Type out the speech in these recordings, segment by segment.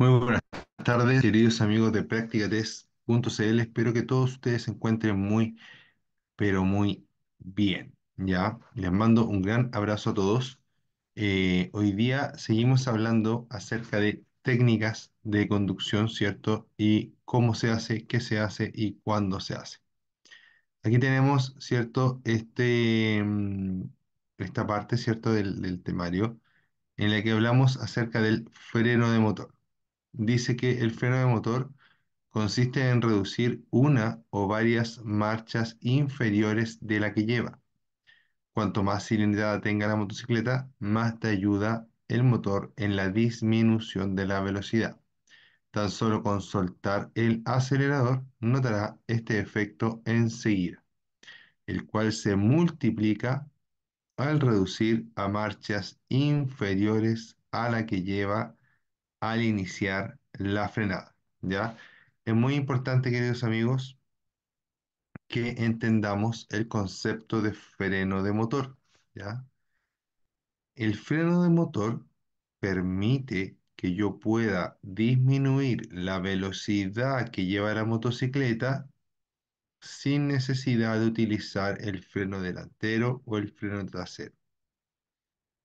Muy buenas tardes, queridos amigos de PracticaTest.cl, Espero que todos ustedes se encuentren muy, pero muy bien. Ya, les mando un gran abrazo a todos. Eh, hoy día seguimos hablando acerca de técnicas de conducción, ¿cierto? Y cómo se hace, qué se hace y cuándo se hace. Aquí tenemos, ¿cierto? Este, mm, esta parte, ¿cierto? del temario en la que hablamos acerca del freno de motor dice que el freno de motor consiste en reducir una o varias marchas inferiores de la que lleva. Cuanto más cilindrada tenga la motocicleta, más te ayuda el motor en la disminución de la velocidad. Tan solo con soltar el acelerador notará este efecto enseguida, el cual se multiplica al reducir a marchas inferiores a la que lleva al iniciar la frenada, ¿ya? Es muy importante, queridos amigos, que entendamos el concepto de freno de motor, ¿ya? El freno de motor permite que yo pueda disminuir la velocidad que lleva la motocicleta sin necesidad de utilizar el freno delantero o el freno trasero.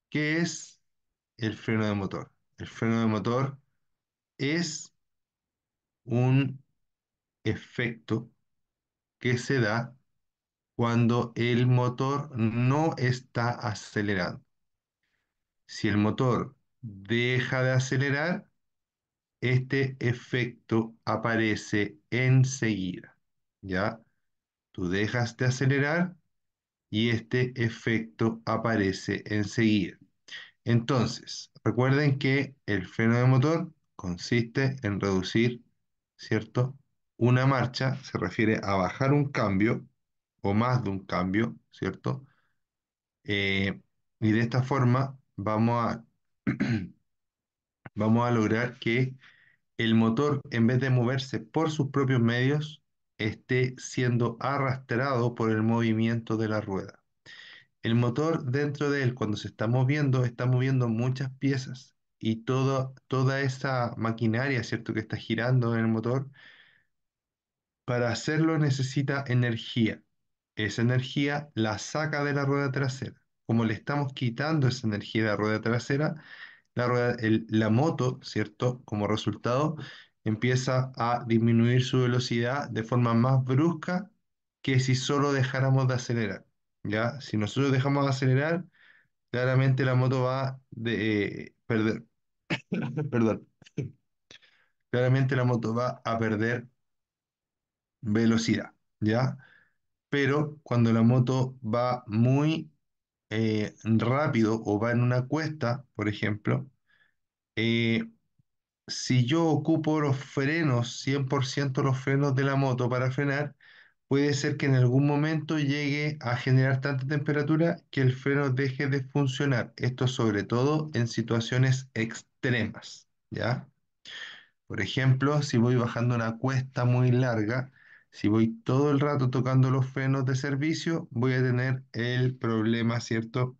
¿Qué es el freno de motor? el freno de motor, es un efecto que se da cuando el motor no está acelerando. Si el motor deja de acelerar, este efecto aparece enseguida. ¿Ya? Tú dejas de acelerar y este efecto aparece enseguida. Entonces, recuerden que el freno de motor consiste en reducir, ¿cierto? Una marcha se refiere a bajar un cambio o más de un cambio, ¿cierto? Eh, y de esta forma vamos a, vamos a lograr que el motor, en vez de moverse por sus propios medios, esté siendo arrastrado por el movimiento de la rueda. El motor dentro de él, cuando se está moviendo, está moviendo muchas piezas y todo, toda esa maquinaria, ¿cierto?, que está girando en el motor, para hacerlo necesita energía. Esa energía la saca de la rueda trasera. Como le estamos quitando esa energía de la rueda trasera, la, la moto, ¿cierto? Como resultado, empieza a disminuir su velocidad de forma más brusca que si solo dejáramos de acelerar. ¿ya? Si nosotros dejamos de acelerar, claramente la moto va de, eh, perder, perdón, claramente la moto va a perder velocidad, ¿ya? Pero cuando la moto va muy eh, rápido o va en una cuesta, por ejemplo, eh, si yo ocupo los frenos, 100% los frenos de la moto para frenar, puede ser que en algún momento llegue a generar tanta temperatura que el freno deje de funcionar. Esto sobre todo en situaciones extremas, ¿ya? Por ejemplo, si voy bajando una cuesta muy larga, si voy todo el rato tocando los frenos de servicio, voy a tener el problema, ¿cierto?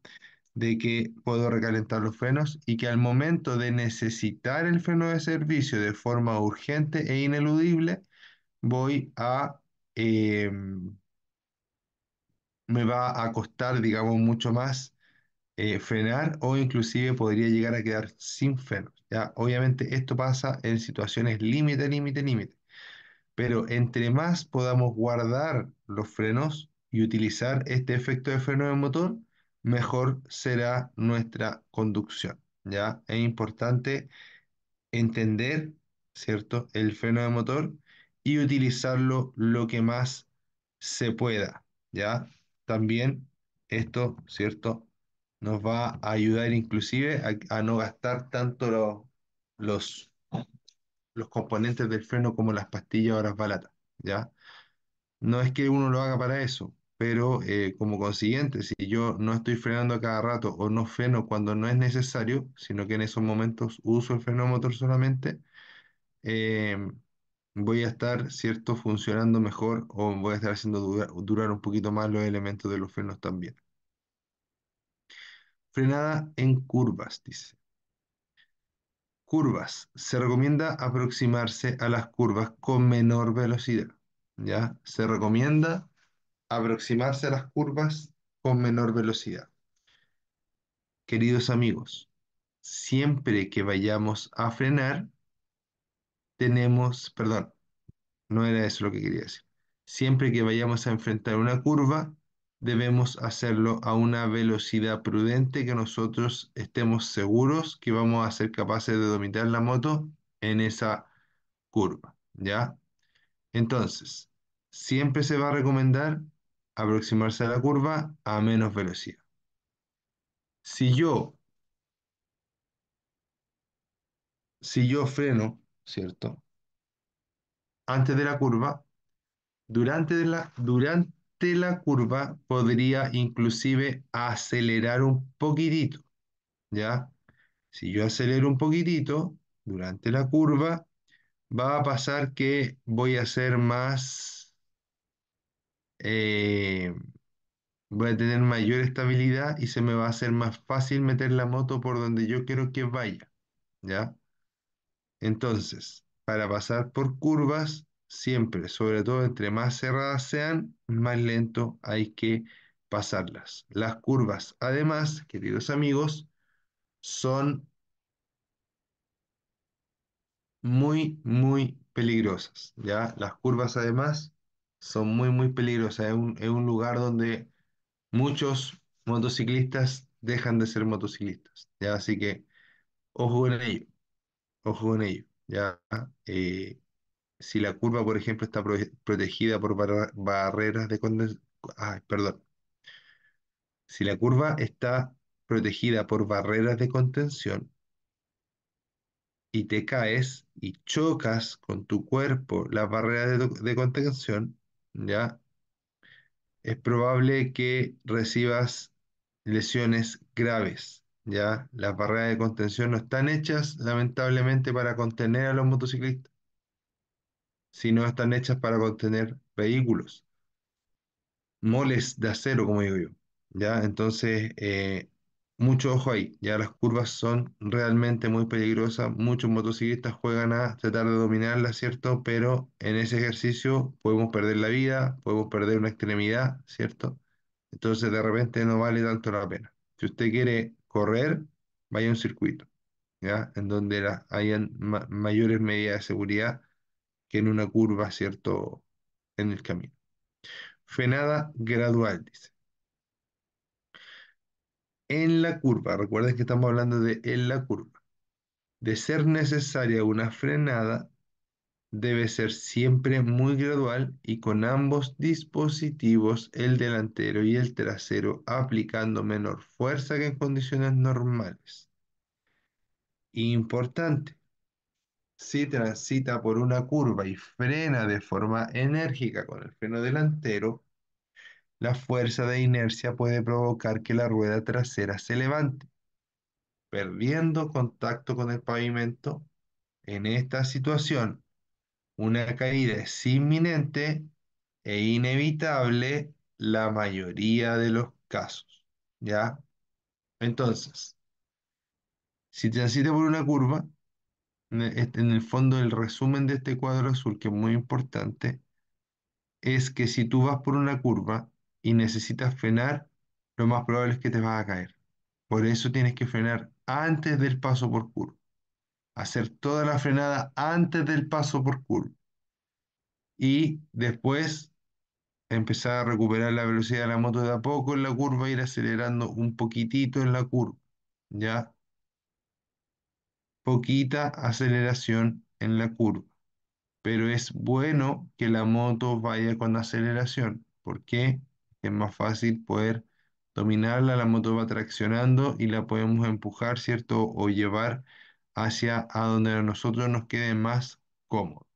De que puedo recalentar los frenos y que al momento de necesitar el freno de servicio de forma urgente e ineludible, voy a eh, me va a costar, digamos, mucho más eh, frenar o inclusive podría llegar a quedar sin frenos ¿ya? Obviamente esto pasa en situaciones límite, límite, límite. Pero entre más podamos guardar los frenos y utilizar este efecto de freno de motor, mejor será nuestra conducción. ¿ya? Es importante entender, ¿cierto? El freno de motor y utilizarlo lo que más se pueda, ¿ya? También esto, ¿cierto? Nos va a ayudar inclusive a, no gastar tanto los, los componentes del freno como las pastillas o las balatas, ¿ya? No es que uno lo haga para eso, pero eh, como consiguiente, si yo no estoy frenando a cada rato o no freno cuando no es necesario, sino que en esos momentos uso el freno motor solamente, eh, voy a estar, ¿cierto?, funcionando mejor o voy a estar haciendo durar un poquito más los elementos de los frenos también. Frenada en curvas, dice. Curvas. Se recomienda aproximarse a las curvas con menor velocidad. ¿Ya? Se recomienda aproximarse a las curvas con menor velocidad. Queridos amigos, siempre que vayamos a frenar, tenemos, perdón, no era eso lo que quería decir. Siempre que vayamos a enfrentar una curva, debemos hacerlo a una velocidad prudente que nosotros estemos seguros que vamos a ser capaces de dominar la moto en esa curva, ¿ya? Entonces, siempre se va a recomendar aproximarse a la curva a menos velocidad. Si yo, si yo freno ¿cierto? Antes de la curva. Durante la, durante la curva podría inclusive acelerar un poquitito, ¿ya? Si yo acelero un poquitito durante la curva, va a pasar que voy a ser más... Eh, voy a tener mayor estabilidad y se me va a hacer más fácil meter la moto por donde yo quiero que vaya, ¿ya? Entonces, para pasar por curvas, siempre, sobre todo entre más cerradas sean, más lento hay que pasarlas. Las curvas, además, queridos amigos, son muy, muy peligrosas. ¿ya? Las curvas, además, son muy, muy peligrosas. Es un, lugar donde muchos motociclistas dejan de ser motociclistas. ¿ya? Así que, ojo con ello ojo con ello. ¿ya? Eh, si la curva, por ejemplo, está protegida por barreras de perdón. Si la curva está protegida por barreras de contención y te caes y chocas con tu cuerpo las barreras de, de contención, ¿ya? Es probable que recibas lesiones graves ya, las barreras de contención no están hechas, lamentablemente, para contener a los motociclistas, sino están hechas para contener vehículos, moles de acero, como digo yo. Ya, entonces, eh, mucho ojo ahí. Ya las curvas son realmente muy peligrosas. Muchos motociclistas juegan a tratar de dominarlas, ¿cierto? Pero en ese ejercicio podemos perder la vida, podemos perder una extremidad, ¿cierto? Entonces de repente no vale tanto la pena. Si usted quiere correr, vaya un circuito, ¿ya? En donde la, hayan mayores medidas de seguridad que en una curva, ¿cierto?, en el camino. Frenada gradual, dice. En la curva, recuerden que estamos hablando de en la curva. De ser necesaria una frenada, debe ser siempre muy gradual y con ambos dispositivos, el delantero y el trasero, aplicando menor fuerza que en condiciones normales. Importante, si transita por una curva y frena de forma enérgica con el freno delantero, la fuerza de inercia puede provocar que la rueda trasera se levante, perdiendo contacto con el pavimento. En esta situación, una caída es inminente e inevitable la mayoría de los casos. ¿Ya? Entonces, si transites por una curva, en el fondo el resumen de este cuadro azul, que es muy importante, es que si tú vas por una curva y necesitas frenar, lo más probable es que te vas a caer. Por eso tienes que frenar antes del paso por curva hacer toda la frenada antes del paso por curva y después empezar a recuperar la velocidad de la moto de a poco en la curva, ir acelerando un poquitito en la curva, ¿ya? Poquita aceleración en la curva, pero es bueno que la moto vaya con aceleración, porque es más fácil poder dominarla, la moto va traccionando y la podemos empujar, ¿cierto? O llevar hacia a donde a nosotros nos quede más cómodo.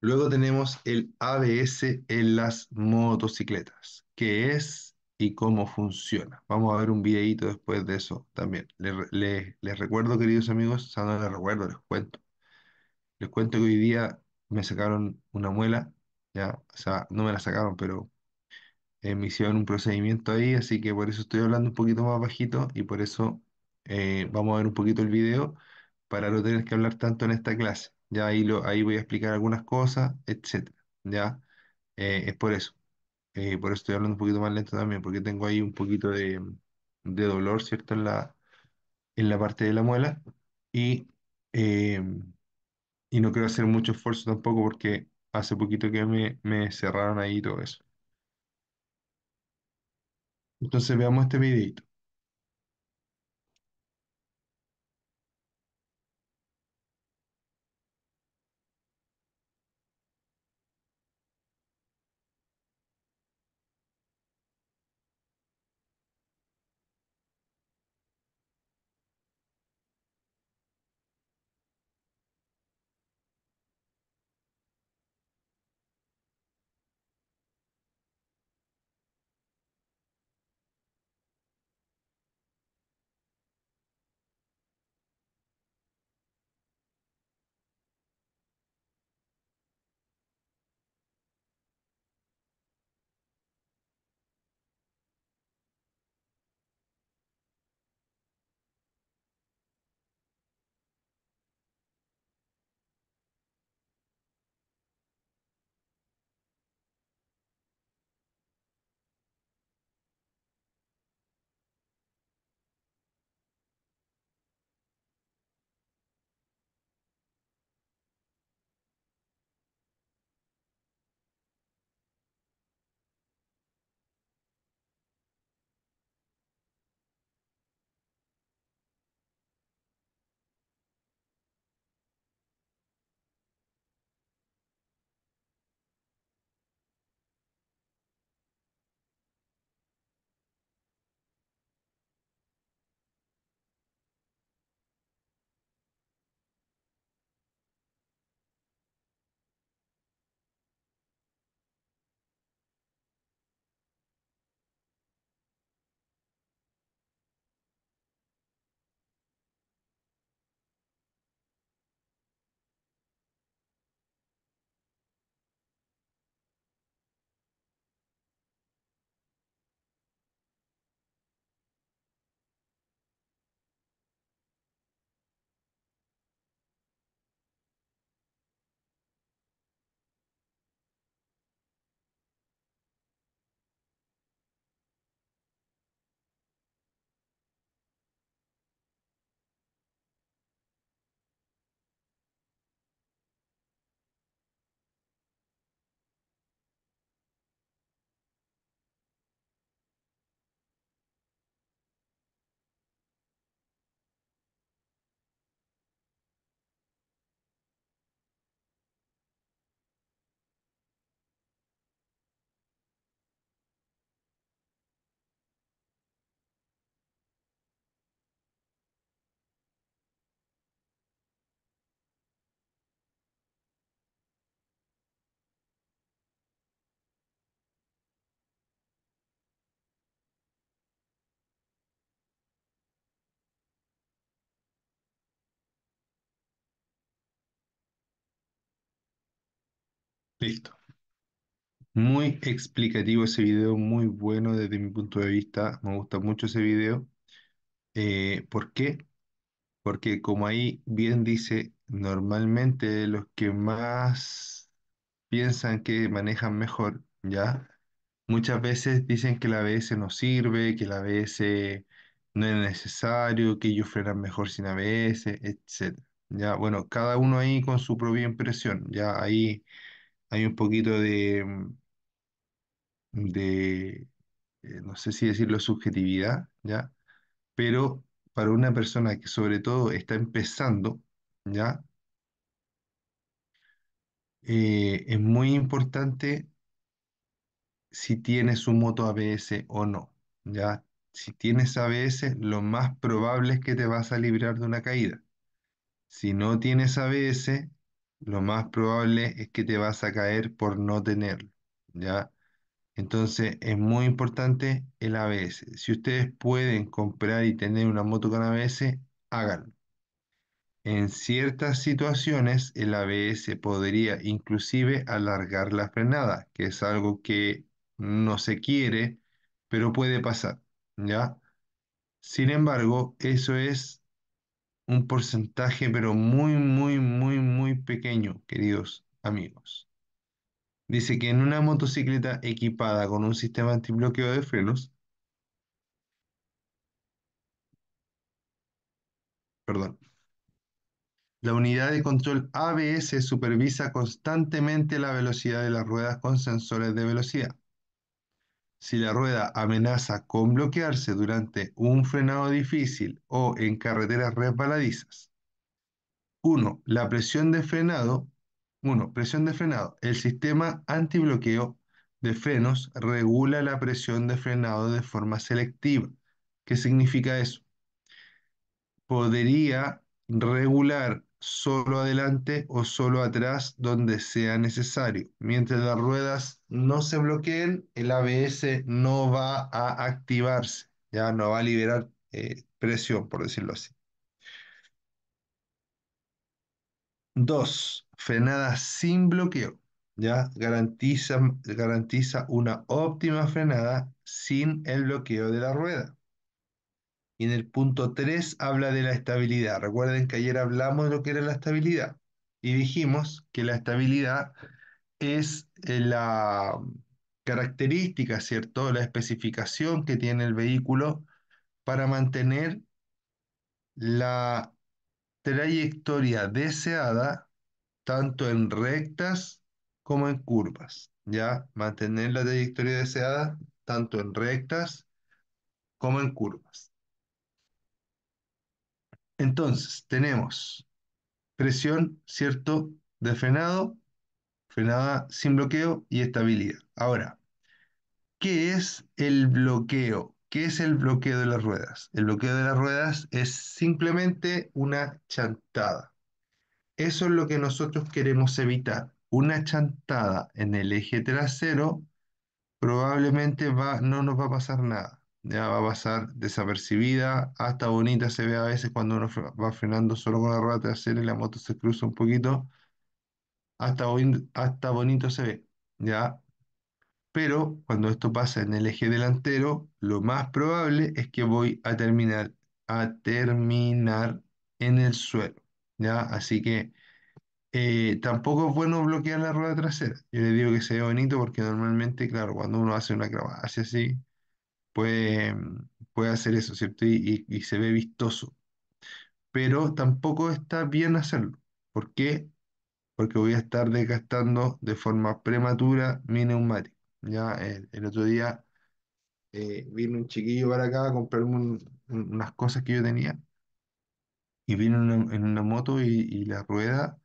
Luego tenemos el ABS en las motocicletas. ¿Qué es y cómo funciona? Vamos a ver un videito después de eso también. Les, recuerdo, queridos amigos, o no les recuerdo, les cuento. Les cuento que hoy día me sacaron una muela, ya, o sea, no me la sacaron, pero eh, me hicieron un procedimiento ahí, así que por eso estoy hablando un poquito más bajito y por eso eh, vamos a ver un poquito el video para no tener que hablar tanto en esta clase. Ya ahí, lo, ahí voy a explicar algunas cosas, etc. Ya eh, es por eso. por eso estoy hablando un poquito más lento también, porque tengo ahí un poquito de, dolor, ¿cierto? En la, en la parte de la muela. Y, y no quiero hacer mucho esfuerzo tampoco porque hace poquito que me cerraron ahí todo eso. Entonces veamos este videito. Listo. Muy explicativo ese video, muy bueno desde mi punto de vista. Me gusta mucho ese video. Eh, ¿por qué? Porque como ahí bien dice, normalmente los que más piensan que manejan mejor, ¿ya? Muchas veces dicen que la ABS no sirve, que la ABS no es necesario, que ellos frenan mejor sin ABS, etc. Ya, bueno, cada uno ahí con su propia impresión, ya ahí hay un poquito de, mm, de, eh, no sé si decirlo, subjetividad, ¿ya? Pero para una persona que sobre todo está empezando, ¿ya? Eh, es muy importante si tienes un moto ABS o no, ¿ya? Si tienes ABS, lo más probable es que te vas a librar de una caída. Si no tienes ABS, lo más probable es que te vas a caer por no tenerlo, ¿ya? Entonces es muy importante el ABS. Si ustedes pueden comprar y tener una moto con ABS, háganlo. En ciertas situaciones el ABS podría inclusive alargar la frenada, que es algo que no se quiere, pero puede pasar, ¿ya? Sin embargo, eso es un porcentaje, pero muy, muy, muy, muy pequeño, queridos amigos. Dice que en una motocicleta equipada con un sistema antibloqueo de frenos, perdón, la unidad de control ABS supervisa constantemente la velocidad de las ruedas con sensores de velocidad. Si la rueda amenaza con bloquearse durante un frenado difícil o en carreteras resbaladizas. 1. La presión de frenado. 1. Presión de frenado. El sistema antibloqueo de frenos regula la presión de frenado de forma selectiva. ¿Qué significa eso? Podría regular solo adelante o solo atrás donde sea necesario. Mientras las ruedas no se bloqueen, el ABS no va a activarse, ya no va a liberar eh, presión, por decirlo así. Dos, frenada sin bloqueo. ¿ya? garantiza una óptima frenada sin el bloqueo de la rueda. Y en el punto 3 habla de la estabilidad. Recuerden que ayer hablamos de lo que era la estabilidad y dijimos que la estabilidad es eh, la um, característica, ¿cierto? La especificación que tiene el vehículo para mantener la trayectoria deseada tanto en rectas como en curvas, ¿ya? Mantener la trayectoria deseada tanto en rectas como en curvas. Entonces, tenemos presión, ¿cierto? De frenado, frenada sin bloqueo y estabilidad. Ahora, ¿qué es el bloqueo? ¿Qué es el bloqueo de las ruedas? El bloqueo de las ruedas es simplemente una chantada. Eso es lo que nosotros queremos evitar. Una chantada en el eje trasero probablemente va, no nos va a pasar nada ya va a pasar desapercibida, hasta bonita se ve a veces cuando uno va frenando solo con la rueda trasera y la moto se cruza un poquito, hasta, hasta bonito se ve, ¿ya? Pero cuando esto pasa en el eje delantero, lo más probable es que voy a terminar, a terminar en el suelo, ¿ya? Así que eh, tampoco es bueno bloquear la rueda trasera. Yo le digo que se ve bonito porque normalmente, claro, cuando uno hace una hace así, puede, puede hacer eso, ¿cierto? Y, se ve vistoso. Pero tampoco está bien hacerlo. ¿Por qué? Porque voy a estar desgastando de forma prematura mi neumático. Ya el, otro día eh, vino un chiquillo para acá a comprarme unas cosas que yo tenía y vino en una, moto y, y, la rueda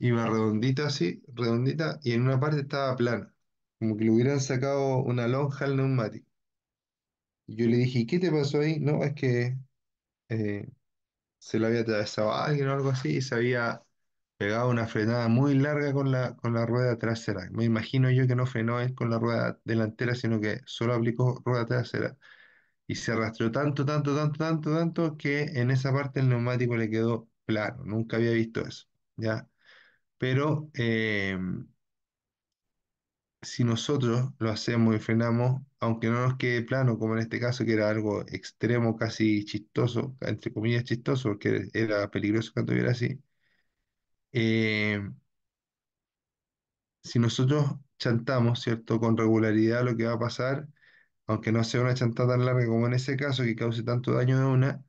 iba redondita así, redondita, y en una parte estaba plana, como que le hubieran sacado una lonja al neumático yo le dije, qué te pasó ahí? No, es que eh, se lo había atravesado alguien o algo así y se había pegado una frenada muy larga con la, con la rueda trasera. Me imagino yo que no frenó con la rueda delantera, sino que solo aplicó rueda trasera. Y se arrastró tanto, tanto, tanto, tanto, tanto que en esa parte el neumático le quedó plano. Nunca había visto eso, ¿ya? Pero... Em, si nosotros lo hacemos y frenamos, aunque no nos quede plano, como en este caso, que era algo extremo, casi chistoso, entre comillas chistoso, porque era peligroso cuando era así, eh, si nosotros chantamos, ¿cierto?, con regularidad lo que va a pasar, aunque no sea una chantada tan larga como en ese caso, que cause tanto daño de una,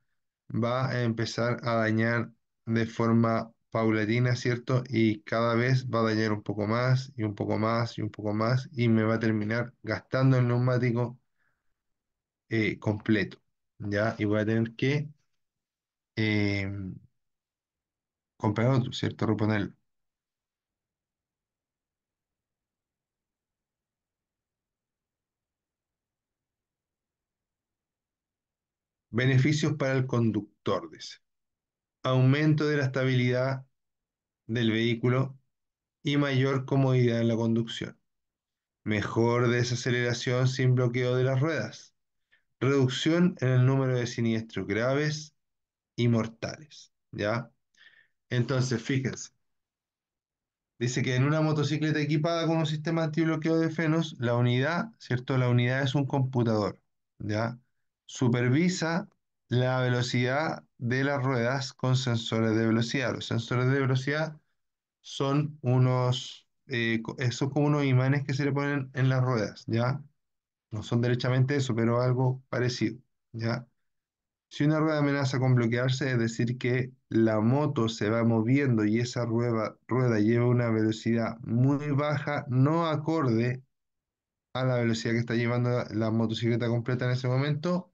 va a empezar a dañar de forma paulatina, ¿cierto? Y cada vez va a dañar un poco más y un poco más y un poco más y me va a terminar gastando el neumático eh, completo, ¿ya? Y voy a tener que em, comprar otro, ¿cierto? Reponerlo. Beneficios para el conductor, dice aumento de la estabilidad del vehículo y mayor comodidad en la conducción. Mejor desaceleración sin bloqueo de las ruedas. Reducción en el número de siniestros graves y mortales. ¿Ya? Entonces, fíjense. Dice que en una motocicleta equipada con un sistema antibloqueo de frenos, la unidad, ¿cierto? La unidad es un computador, ¿ya? Supervisa la velocidad de las ruedas con sensores de velocidad. Los sensores de velocidad son unos, eh, eh, son como unos imanes que se le ponen en las ruedas, ¿ya? No son derechamente eso, pero algo parecido, ¿ya? Si una rueda amenaza con bloquearse, es decir, que la moto se va moviendo y esa rueda, rueda lleva una velocidad muy baja, no acorde a la velocidad que está llevando la, la motocicleta completa en ese momento,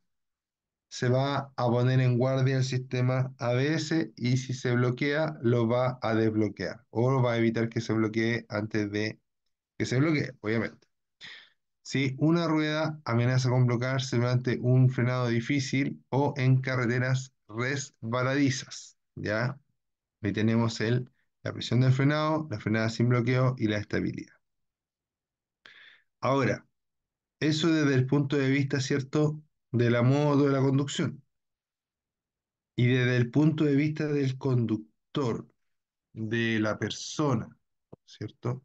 se va a poner en guardia el sistema ABS y si se bloquea, lo va a desbloquear o va a evitar que se bloquee antes de que se bloquee, obviamente. Si una rueda amenaza con bloquearse durante un frenado difícil o en carreteras resbaladizas, ¿ya? Ahí tenemos el, la presión del frenado, la frenada sin bloqueo y la estabilidad. Ahora, eso desde el punto de vista, ¿cierto? de la moto, de la conducción. Y desde el punto de vista del conductor, de la persona, ¿cierto?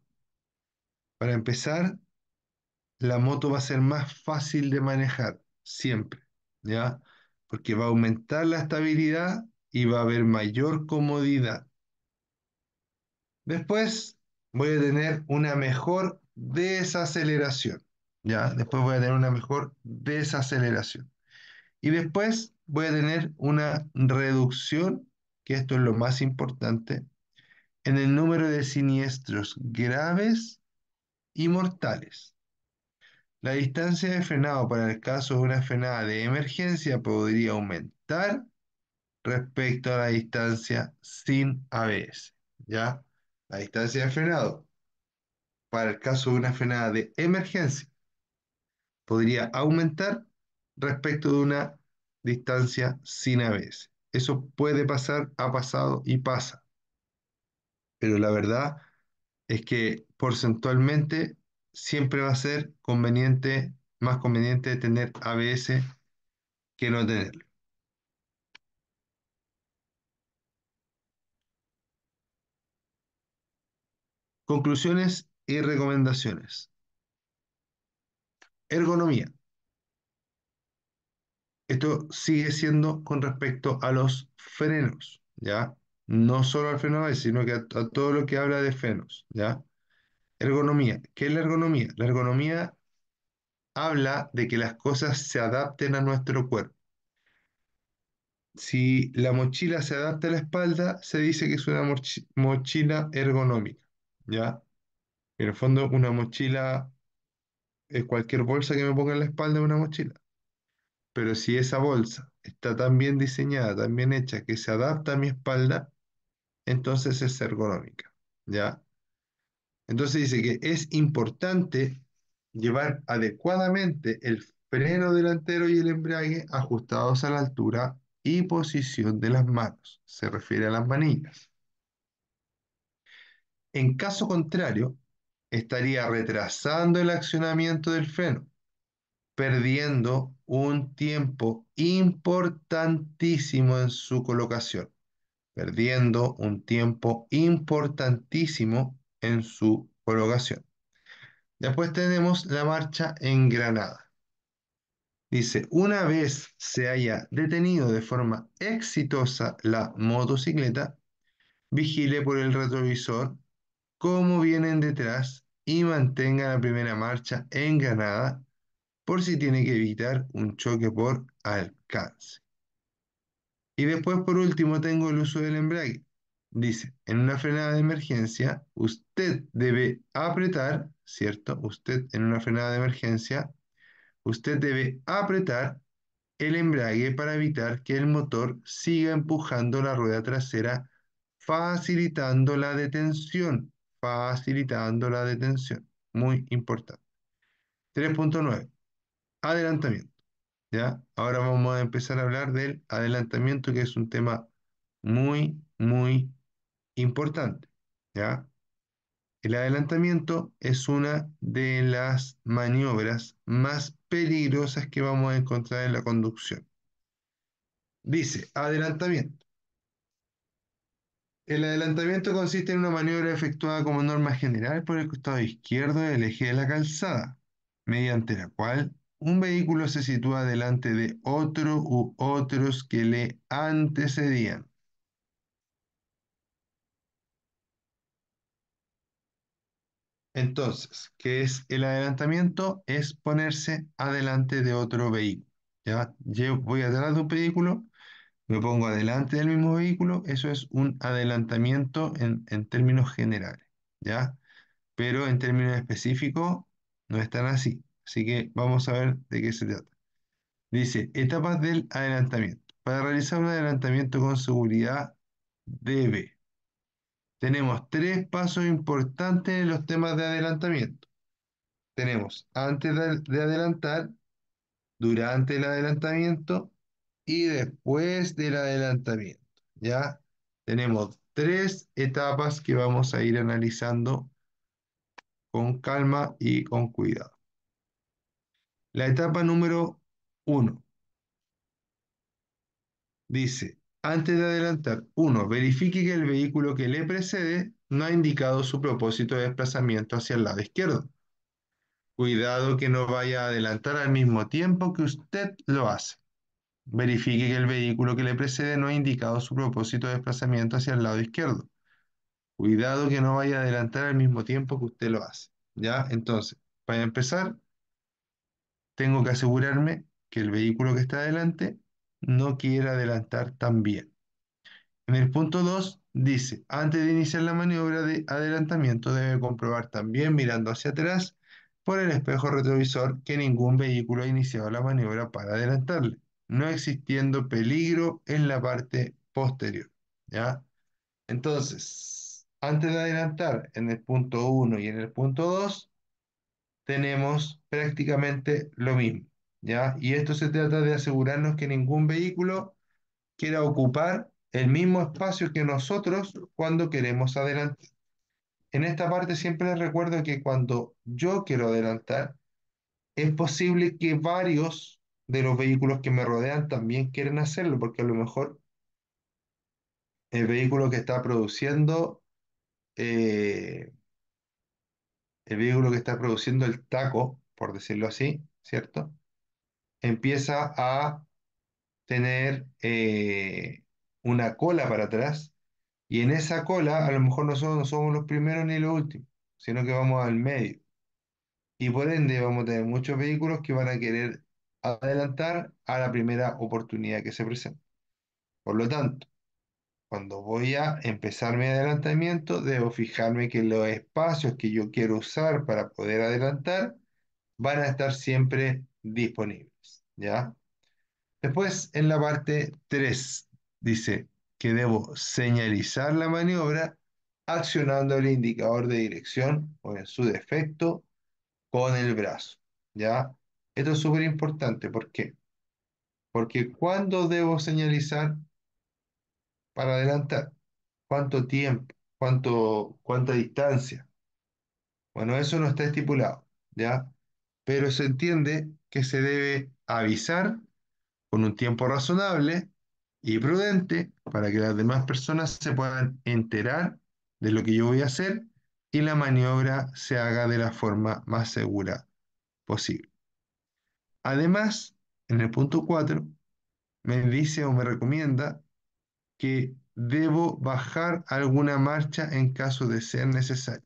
Para empezar, la moto va a ser más fácil de manejar, siempre, ¿ya? Porque va a aumentar la estabilidad y va a haber mayor comodidad. Después voy a tener una mejor desaceleración. Después voy a tener una mejor desaceleración. Y después voy a tener una reducción, que esto es lo más importante, en el número de siniestros graves y mortales. La distancia de frenado para el caso de una frenada de emergencia podría aumentar respecto a la distancia sin ABS. ¿Ya? La distancia de frenado para el caso de una frenada de emergencia podría aumentar respecto de una distancia sin ABS. Eso puede pasar, ha pasado y pasa. Pero la verdad es que porcentualmente siempre va a ser conveniente, más conveniente tener ABS que no tenerlo. Conclusiones y recomendaciones. Ergonomía. Esto sigue siendo con respecto a los frenos, ¿ya? No solo al freno, sino que a, todo lo que habla de frenos, ¿ya? Ergonomía. ¿Qué es la ergonomía? La ergonomía habla de que las cosas se adapten a nuestro cuerpo. Si la mochila se adapta a la espalda, se dice que es una mochila ergonómica, ¿ya? En el fondo, una mochila es cualquier bolsa que me ponga en la espalda de una mochila. Pero si esa bolsa está tan bien diseñada, tan bien hecha, que se adapta a mi espalda, entonces es ergonómica. ¿Ya? Entonces dice que es importante llevar adecuadamente el freno delantero y el embrague ajustados a la altura y posición de las manos. Se refiere a las manillas. En caso contrario, estaría retrasando el accionamiento del freno, perdiendo un tiempo importantísimo en su colocación, perdiendo un tiempo importantísimo en su colocación. Después tenemos la marcha en Granada. Dice, una vez se haya detenido de forma exitosa la motocicleta, vigile por el retrovisor cómo vienen detrás y mantenga la primera marcha enganada por si tiene que evitar un choque por alcance. Y después, por último, tengo el uso del embrague. Dice, en una frenada de emergencia, usted debe apretar, ¿cierto? Usted en una frenada de emergencia, usted debe apretar el embrague para evitar que el motor siga empujando la rueda trasera, facilitando la detención facilitando la detención. Muy importante. 3.9. Adelantamiento. ¿Ya? Ahora vamos a empezar a hablar del adelantamiento, que es un tema muy, muy importante. ¿Ya? El adelantamiento es una de las maniobras más peligrosas que vamos a encontrar en la conducción. Dice, adelantamiento. El adelantamiento consiste en una maniobra efectuada como norma general por el costado izquierdo del eje de la calzada, mediante la cual un vehículo se sitúa delante de otro u otros que le antecedían. Entonces, ¿qué es el adelantamiento? Es ponerse adelante de otro vehículo. ¿ya? Yo voy atrás de un vehículo me pongo adelante del mismo vehículo, eso es un adelantamiento en, en términos generales, ¿ya? Pero en términos específicos no es tan así. Así que vamos a ver de qué se trata. Dice, etapas del adelantamiento. Para realizar un adelantamiento con seguridad debe. Tenemos tres pasos importantes en los temas de adelantamiento. Tenemos antes de adelantar, durante el adelantamiento y después del adelantamiento. Ya tenemos tres etapas que vamos a ir analizando con calma y con cuidado. La etapa número uno dice, antes de adelantar, uno, verifique que el vehículo que le precede no ha indicado su propósito de desplazamiento hacia el lado izquierdo. Cuidado que no vaya a adelantar al mismo tiempo que usted lo hace. Verifique que el vehículo que le precede no ha indicado su propósito de desplazamiento hacia el lado izquierdo. Cuidado que no vaya a adelantar al mismo tiempo que usted lo hace. ¿Ya? Entonces, para empezar, tengo que asegurarme que el vehículo que está adelante no quiera adelantar también. En el punto 2 dice, antes de iniciar la maniobra de adelantamiento debe comprobar también mirando hacia atrás por el espejo retrovisor que ningún vehículo ha iniciado la maniobra para adelantarle no existiendo peligro en la parte posterior. ¿ya? Entonces, antes de adelantar en el punto 1 y en el punto 2, tenemos prácticamente lo mismo. ¿ya? Y esto se trata de asegurarnos que ningún vehículo quiera ocupar el mismo espacio que nosotros cuando queremos adelantar. En esta parte siempre les recuerdo que cuando yo quiero adelantar, es posible que varios de los vehículos que me rodean también quieren hacerlo, porque a lo mejor el vehículo que está produciendo, eh, el vehículo que está produciendo el taco, por decirlo así, ¿cierto? Empieza a tener eh, una cola para atrás y en esa cola a lo mejor nosotros no somos los primeros ni los últimos, sino que vamos al medio. Y por ende vamos a tener muchos vehículos que van a querer adelantar a la primera oportunidad que se presente. Por lo tanto, cuando voy a empezar mi adelantamiento, debo fijarme que los espacios que yo quiero usar para poder adelantar van a estar siempre disponibles, ¿ya? Después, en la parte 3, dice que debo señalizar la maniobra accionando el indicador de dirección o en su defecto con el brazo, ¿ya? Esto es súper importante. ¿Por qué? Porque ¿cuándo debo señalizar para adelantar? ¿Cuánto tiempo? ¿Cuánto, ¿Cuánta distancia? Bueno, eso no está estipulado, ¿ya? Pero se entiende que se debe avisar con un tiempo razonable y prudente para que las demás personas se puedan enterar de lo que yo voy a hacer y la maniobra se haga de la forma más segura posible. Además, en el punto 4, me dice o me recomienda que debo bajar alguna marcha en caso de ser necesario.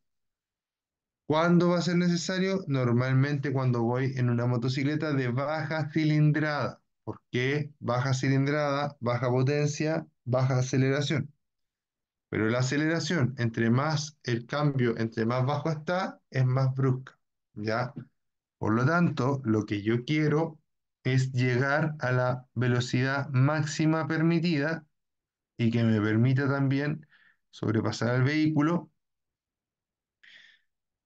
¿Cuándo va a ser necesario? Normalmente cuando voy en una motocicleta de baja cilindrada. ¿Por qué? Baja cilindrada, baja potencia, baja aceleración. Pero la aceleración, entre más el cambio, entre más bajo está, es más brusca. ¿Ya? Por lo tanto, lo que yo quiero es llegar a la velocidad máxima permitida y que me permita también sobrepasar al vehículo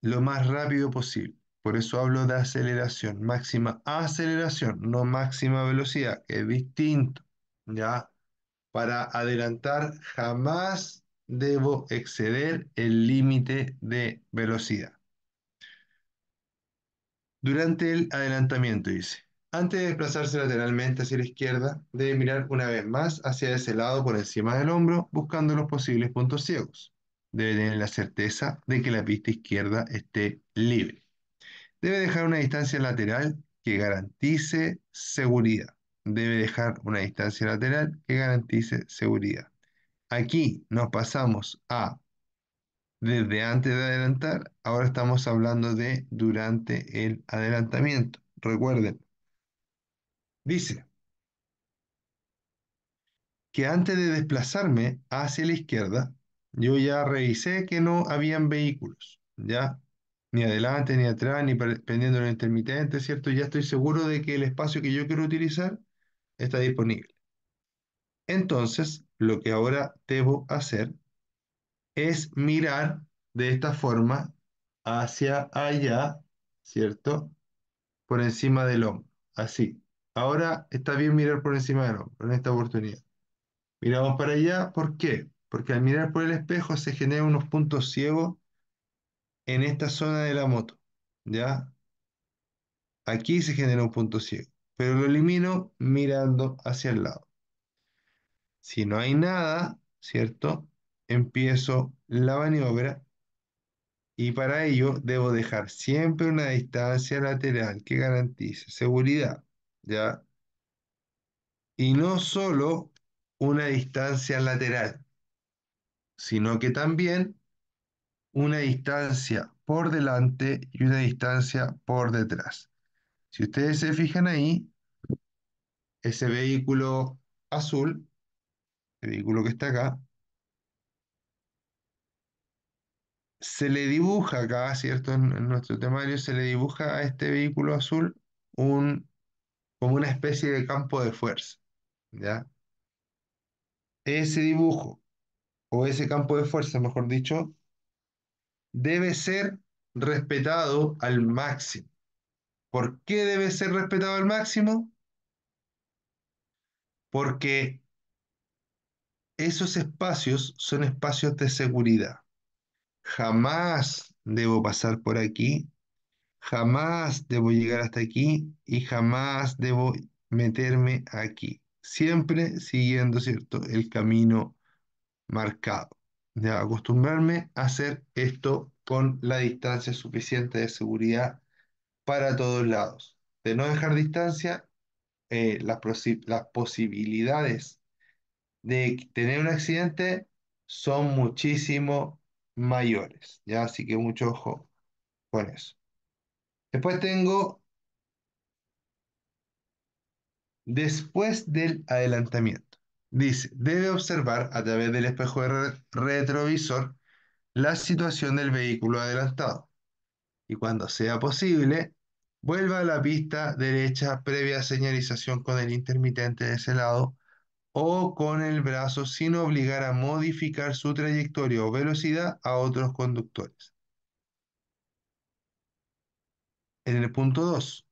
lo más rápido posible. Por eso hablo de aceleración, máxima aceleración, no máxima velocidad, que es distinto. ¿ya? Para adelantar jamás debo exceder el límite de velocidad. Durante el adelantamiento, dice. Antes de desplazarse lateralmente hacia la izquierda, debe mirar una vez más hacia ese lado por encima del hombro, buscando los posibles puntos ciegos. Debe tener la certeza de que la pista izquierda esté libre. Debe dejar una distancia lateral que garantice seguridad. Debe dejar una distancia lateral que garantice seguridad. Aquí nos pasamos a desde antes de adelantar, ahora estamos hablando de durante el adelantamiento. Recuerden, dice que antes de desplazarme hacia la izquierda, yo ya revisé que no habían vehículos, ya ni adelante, ni atrás, ni pendiendo el intermitente, ¿cierto? Ya estoy seguro de que el espacio que yo quiero utilizar está disponible. Entonces, lo que ahora debo hacer es mirar de esta forma hacia allá, ¿cierto? Por encima del hombro, así. Ahora está bien mirar por encima del hombro en esta oportunidad. Miramos para allá, ¿por qué? Porque al mirar por el espejo se generan unos puntos ciegos en esta zona de la moto, ¿ya? Aquí se genera un punto ciego, pero lo elimino mirando hacia el lado. Si no hay nada, ¿cierto? empiezo la maniobra y para ello debo dejar siempre una distancia lateral que garantice seguridad, ¿ya? Y no solo una distancia lateral, sino que también una distancia por delante y una distancia por detrás. Si ustedes se fijan ahí, ese vehículo azul, el vehículo que está acá, se le dibuja acá, ¿cierto? En, nuestro temario se le dibuja a este vehículo azul un, como una especie de campo de fuerza, ¿ya? Ese dibujo, o ese campo de fuerza, mejor dicho, debe ser respetado al máximo. ¿Por qué debe ser respetado al máximo? Porque esos espacios son espacios de seguridad jamás debo pasar por aquí, jamás debo llegar hasta aquí y jamás debo meterme aquí. Siempre siguiendo, ¿cierto?, el camino marcado. De acostumbrarme a hacer esto con la distancia suficiente de seguridad para todos lados. De no dejar distancia, eh, las, las posibilidades de tener un accidente son muchísimo mayores, ¿ya? Así que mucho ojo con eso. Después tengo después del adelantamiento. Dice, debe observar a través del espejo retrovisor la situación del vehículo adelantado y cuando sea posible, vuelva a la pista derecha previa señalización con el intermitente de ese lado o con el brazo sin obligar a modificar su trayectoria o velocidad a otros conductores. En el punto 2,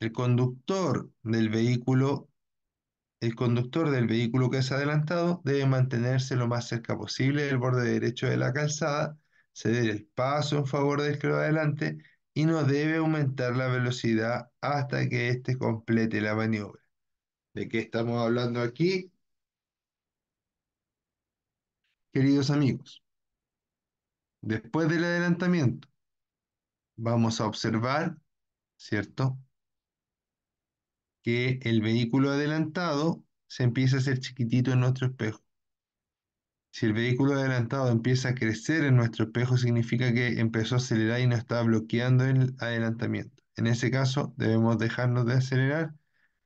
el conductor del vehículo el conductor del vehículo que es adelantado debe mantenerse lo más cerca posible del borde derecho de la calzada, ceder el paso en favor del que va adelante y no debe aumentar la velocidad hasta que éste complete la maniobra. ¿De qué estamos hablando aquí? Queridos amigos, después del adelantamiento, vamos a observar, ¿cierto? Que el vehículo adelantado se empieza a hacer chiquitito en nuestro espejo. Si el vehículo adelantado empieza a crecer en nuestro espejo, significa que empezó a acelerar y nos está bloqueando el adelantamiento. En ese caso, debemos dejarnos de acelerar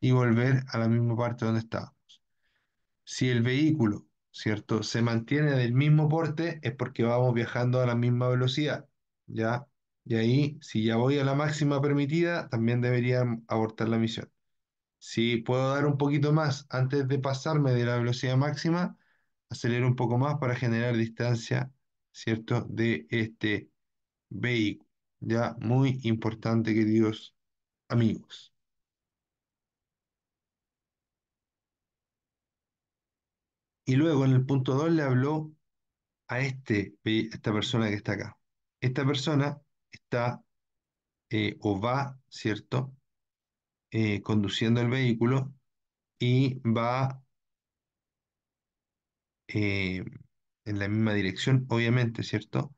y volver a la misma parte donde estábamos. Si el vehículo, ¿cierto?, se mantiene del mismo porte es porque vamos viajando a la misma velocidad, ¿ya? Y ahí, si ya voy a la máxima permitida, también debería abortar la misión. Si puedo dar un poquito más antes de pasarme de la velocidad máxima, acelero un poco más para generar distancia, ¿cierto?, de este vehículo. Ya, muy importante, queridos amigos. Y luego en el punto 2 le habló a este, esta persona que está acá. Esta persona está eh, o va, ¿cierto? Eh, conduciendo el vehículo y va eh, en la misma dirección, obviamente, ¿cierto?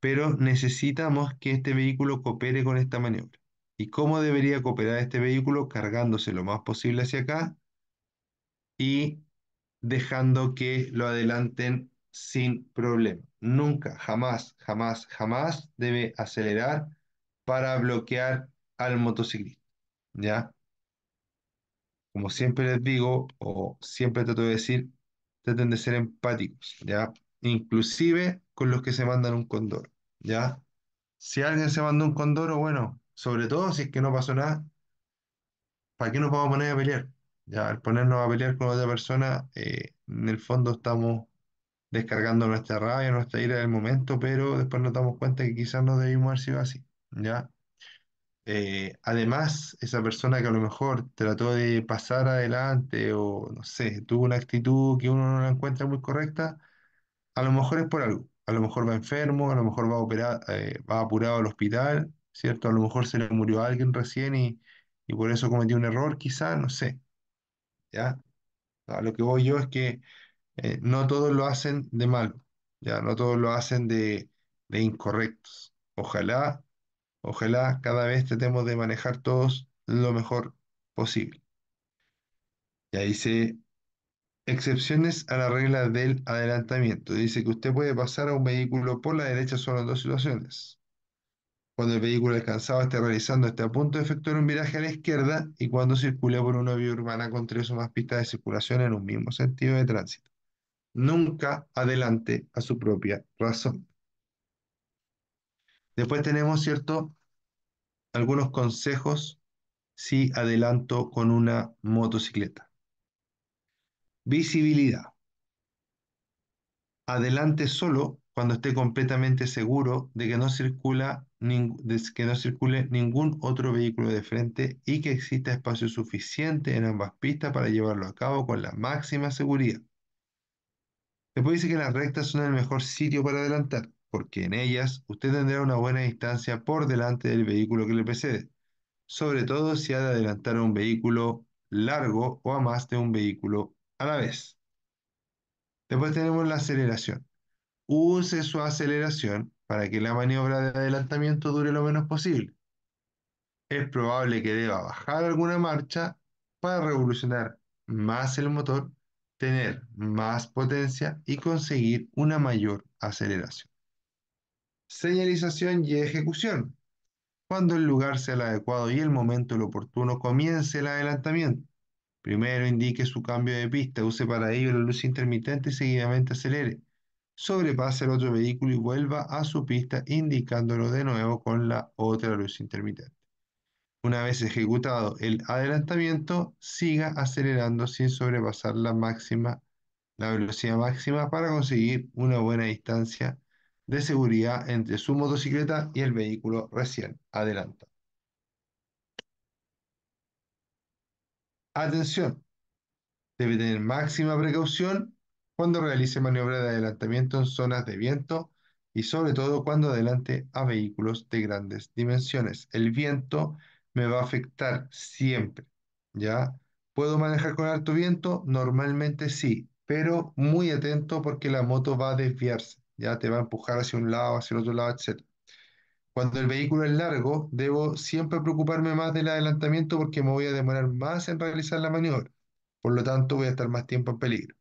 Pero necesitamos que este vehículo coopere con esta maniobra. ¿Y cómo debería cooperar este vehículo? Cargándose lo más posible hacia acá y dejando que lo adelanten sin problema. Nunca, jamás, jamás, jamás debe acelerar para bloquear al motociclista. ¿Ya? Como siempre les digo, o siempre trato de decir, traten de ser empáticos, ¿ya? Inclusive con los que se mandan un condor, ¿ya? Si alguien se mandó un condoro, bueno, sobre todo si es que no pasó nada, ¿para qué nos vamos a poner a pelear? Ya, al ponernos a pelear con otra persona, eh, en el fondo estamos descargando nuestra rabia, nuestra ira del momento, pero después nos damos cuenta que quizás no debimos haber sido así, ¿ya? Eh, además, esa persona que a lo mejor trató de pasar adelante o, no sé, tuvo una actitud que uno no la encuentra muy correcta, a lo mejor es por algo. A lo mejor va enfermo, a lo mejor va, operar, eh, va apurado al hospital, ¿cierto? A lo mejor se le murió alguien recién y, y por eso cometió un error, quizás, no sé lo que voy yo es que eh, no todos lo hacen de malo, ¿ya? No todos lo hacen de, incorrectos. Ojalá, ojalá cada vez tratemos de manejar todos lo mejor posible. Ya dice, excepciones a la regla del adelantamiento. Dice que usted puede pasar a un vehículo por la derecha solo en dos situaciones cuando el vehículo descansado esté realizando este a punto de efectuar un viraje a la izquierda y cuando circule por una vía urbana con tres o más pistas de circulación en un mismo sentido de tránsito. Nunca adelante a su propia razón. Después tenemos, ¿cierto? Algunos consejos si adelanto con una motocicleta. Visibilidad. Adelante solo cuando esté completamente seguro de que no circula que no circule ningún otro vehículo de frente y que exista espacio suficiente en ambas pistas para llevarlo a cabo con la máxima seguridad. Después dice que las rectas son el mejor sitio para adelantar, porque en ellas usted tendrá una buena distancia por delante del vehículo que le precede, sobre todo si ha de adelantar a un vehículo largo o a más de un vehículo a la vez. Después tenemos la aceleración. Use su aceleración para que la maniobra de adelantamiento dure lo menos posible. Es probable que deba bajar alguna marcha para revolucionar más el motor, tener más potencia y conseguir una mayor aceleración. Señalización y ejecución. Cuando el lugar sea el adecuado y el momento el oportuno, comience el adelantamiento. Primero indique su cambio de pista, use para ello la luz intermitente y seguidamente acelere sobrepase el otro vehículo y vuelva a su pista indicándolo de nuevo con la otra luz intermitente. Una vez ejecutado el adelantamiento, siga acelerando sin sobrepasar la máxima la velocidad máxima para conseguir una buena distancia de seguridad entre su motocicleta y el vehículo recién adelantado. Atención, debe tener máxima precaución cuando realice maniobra de adelantamiento en zonas de viento y sobre todo cuando adelante a vehículos de grandes dimensiones. El viento me va a afectar siempre, ¿ya? ¿Puedo manejar con alto viento? Normalmente sí, pero muy atento porque la moto va a desviarse, ya te va a empujar hacia un lado, hacia el otro lado, etc. Cuando el vehículo es largo, debo siempre preocuparme más del adelantamiento porque me voy a demorar más en realizar la maniobra. Por lo tanto, voy a estar más tiempo en peligro.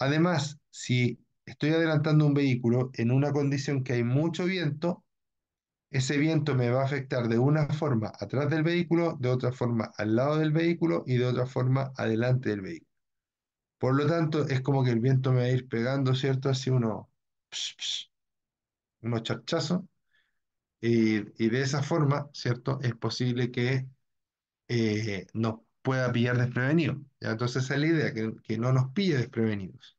Además, si estoy adelantando un vehículo en una condición que hay mucho viento, ese viento me va a afectar de una forma atrás del vehículo, de otra forma al lado del vehículo y de otra forma adelante del vehículo. Por lo tanto, es como que el viento me va a ir pegando, ¿cierto? Así uno, psh, psh, Y, de esa forma, ¿cierto? Es posible que eh, pueda pillar desprevenido. Entonces esa es la idea, que, no nos pille desprevenidos.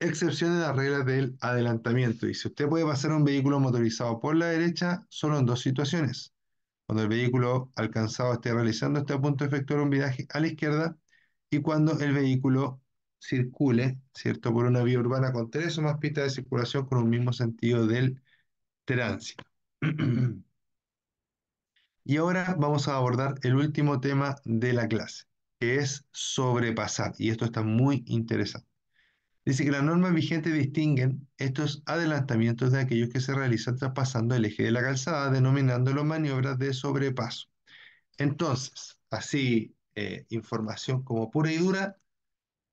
Excepción de las reglas del adelantamiento. Dice, usted puede pasar un vehículo motorizado por la derecha solo en dos situaciones. Cuando el vehículo alcanzado esté realizando este punto de efectuar un viraje a la izquierda y cuando el vehículo circule, ¿cierto? Por una vía urbana con tres o más pistas de circulación con un mismo sentido del tránsito. y ahora vamos a abordar el último tema de la clase, que es sobrepasar, y esto está muy interesante. Dice que las normas vigentes distinguen estos adelantamientos de aquellos que se realizan traspasando el eje de la calzada, denominándolos maniobras de sobrepaso. Entonces, así, eh, información como pura y dura,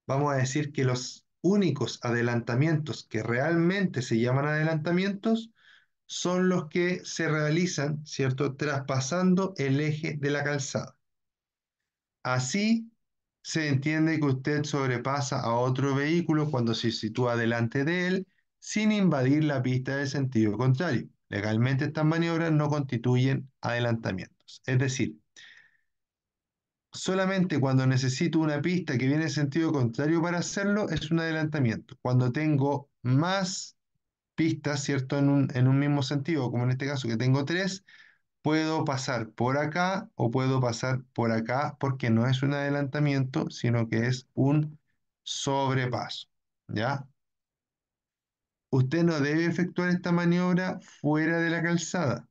vamos a decir que los únicos adelantamientos que realmente se llaman adelantamientos son los que se realizan, ¿cierto?, traspasando el eje de la calzada. Así se entiende que usted sobrepasa a otro vehículo cuando se sitúa delante de él sin invadir la pista de sentido contrario. Legalmente estas maniobras no constituyen adelantamientos. Es decir, solamente cuando necesito una pista que viene en sentido contrario para hacerlo es un adelantamiento. Cuando tengo más pistas, ¿cierto? En un, mismo sentido, como en este caso que tengo tres, puedo pasar por acá o puedo pasar por acá porque no es un adelantamiento, sino que es un sobrepaso, ¿ya? Usted no debe efectuar esta maniobra fuera de la calzada.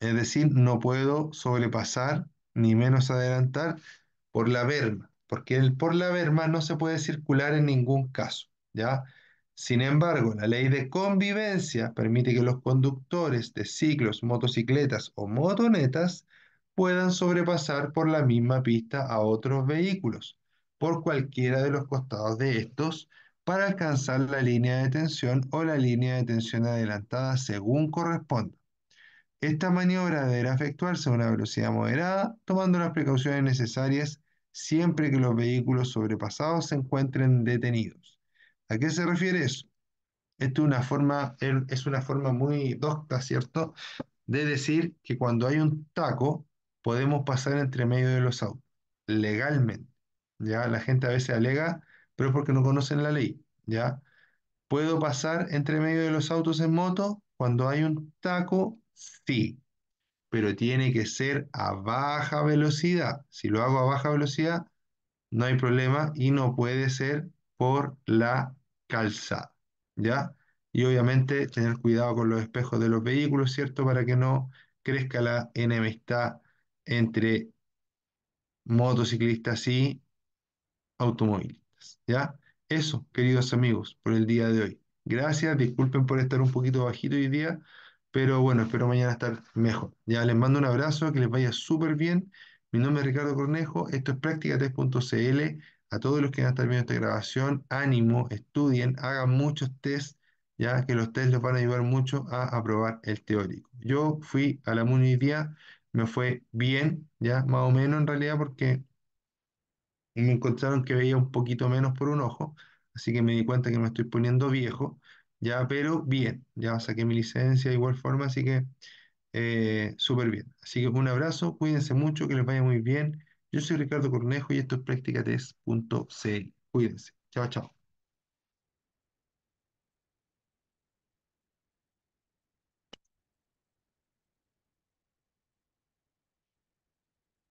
Es decir, no puedo sobrepasar ni menos adelantar por la verma, porque el, por la verma no se puede circular en ningún caso, ¿ya? Sin embargo, la ley de convivencia permite que los conductores de ciclos, motocicletas o motonetas puedan sobrepasar por la misma pista a otros vehículos, por cualquiera de los costados de estos, para alcanzar la línea de tensión o la línea de tensión adelantada según corresponda. Esta maniobra deberá efectuarse a una velocidad moderada, tomando las precauciones necesarias siempre que los vehículos sobrepasados se encuentren detenidos. ¿A qué se refiere eso? Esto es una forma, es una forma muy docta, ¿cierto? De decir que cuando hay un taco, podemos pasar entre medio de los autos, legalmente. ¿ya? La gente a veces alega, pero es porque no conocen la ley, ¿ya? ¿Puedo pasar entre medio de los autos en moto cuando hay un taco? Sí, pero tiene que ser a baja velocidad. Si lo hago a baja velocidad, no hay problema y no puede ser por la calza, ¿ya? Y obviamente tener cuidado con los espejos de los vehículos, ¿cierto? Para que no crezca la enemistad entre motociclistas y automovilistas, ¿ya? Eso, queridos amigos, por el día de hoy. Gracias, disculpen por estar un poquito bajito hoy día, pero bueno, espero mañana estar mejor. Ya les mando un abrazo, que les vaya súper bien. Mi nombre es Ricardo Cornejo, esto es Práctica a todos los que han terminado viendo esta grabación, ánimo, estudien, hagan muchos tests, ya que los tests los van a ayudar mucho a aprobar el teórico. Yo fui a la MUNI me fue bien, ya más o menos en realidad, porque me encontraron que veía un poquito menos por un ojo, así que me di cuenta que me estoy poniendo viejo, ya, pero bien, ya saqué mi licencia de igual forma, así que eh, súper bien. Así que un abrazo, cuídense mucho, que les vaya muy bien yo soy Ricardo Cornejo y esto es 3.6. Cuídense. Chao, chao.